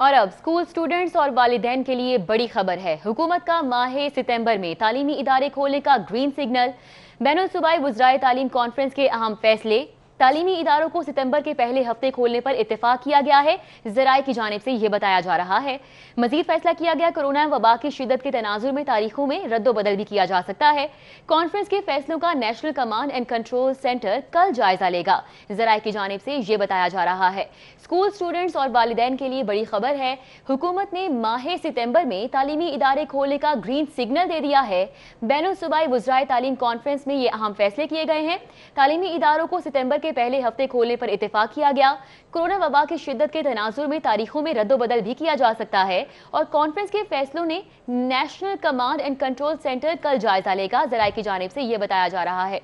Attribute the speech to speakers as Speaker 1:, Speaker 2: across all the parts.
Speaker 1: और अब school students और वालदेन के लिए बड़ी खबर है हुकूमत का माह सितंबर में तालीमी इदारे खोलने का ग्रीन सिग्नल बैन अलसूबाई वजराय तालीम कॉन्फ्रेंस के अहम फैसले तालीमी इदारों को सितंबर के पहले हफ्ते खोलने पर इतफाक किया गया है जराये की जानब से यह बताया जा रहा है मजीद फैसला किया गया कोरोना वबा की शिदत के तनाजुर में तारीखों में बदल भी किया जा सकता है कॉन्फ्रेंस के फैसलों का national command and control centre कल जायजा लेगा जराये की जानब से यह बताया जा रहा है स्कूल स्टूडेंट्स और वालदेन के लिए बड़ी खबर है हुकूमत ने माह सितंबर में तालीमी इदारे खोलने का ग्रीन सिग्नल दे दिया है बैन सूबाई वजराए तालीम कॉन्फ्रेंस में ये अहम फैसले किए गए हैं तालीमी इदारों को सितम्बर के पहले हफ्ते खोलने पर इतफाक किया गया कोरोना वबा की शिद्दत के तनाजुर में तारीखों में रद्दोबदल भी किया जा सकता है और कॉन्फ्रेंस के फैसलों ने national command and control centre कल जायजा लेगा जराये की जानब से यह बताया जा रहा है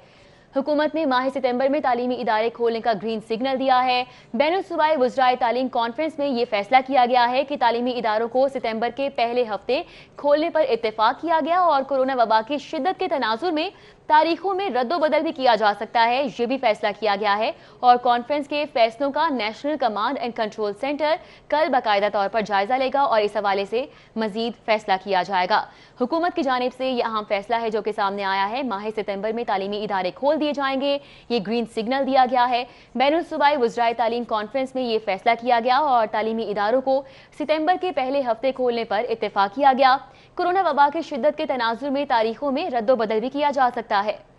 Speaker 1: हुकूमत ने माह सितंबर में तालीमी इदारे खोलने का ग्रीन सिग्नल दिया है बैन सूबाई वजराए तालीम कॉन्फ्रेंस में ये फैसला किया गया है कि तालीमी इदारों को सितंबर के पहले हफ्ते खोलने पर इतफाक किया गया और कोरोना वबा की शिद्दत के तनाजुर में तारीखों में रद्दोबदल भी किया जा सकता है ये भी फैसला किया गया है और कॉन्फ्रेंस के फैसलों का national command and control centre कल बाकायदा तौर पर जायजा लेगा और इस हवाले से मजीद फैसला किया जाएगा हुकूमत की जानब से यह अहम फैसला है जो कि सामने आया है माह सितंबर में तालीमी इदारे खोल दिए जाएंगे ये ग्रीन सिग्नल दिया गया है बैन सूबाई वजराय तालीम कॉन्फ्रेंस में ये फैसला किया गया और तालीमी इदारों को सितंबर के पहले हफ्ते खोलने पर इतफाक किया गया कोरोना वबा की शिद्दत के तनाजुर में तारीखों में रद्दोबदल भी किया जा सकता है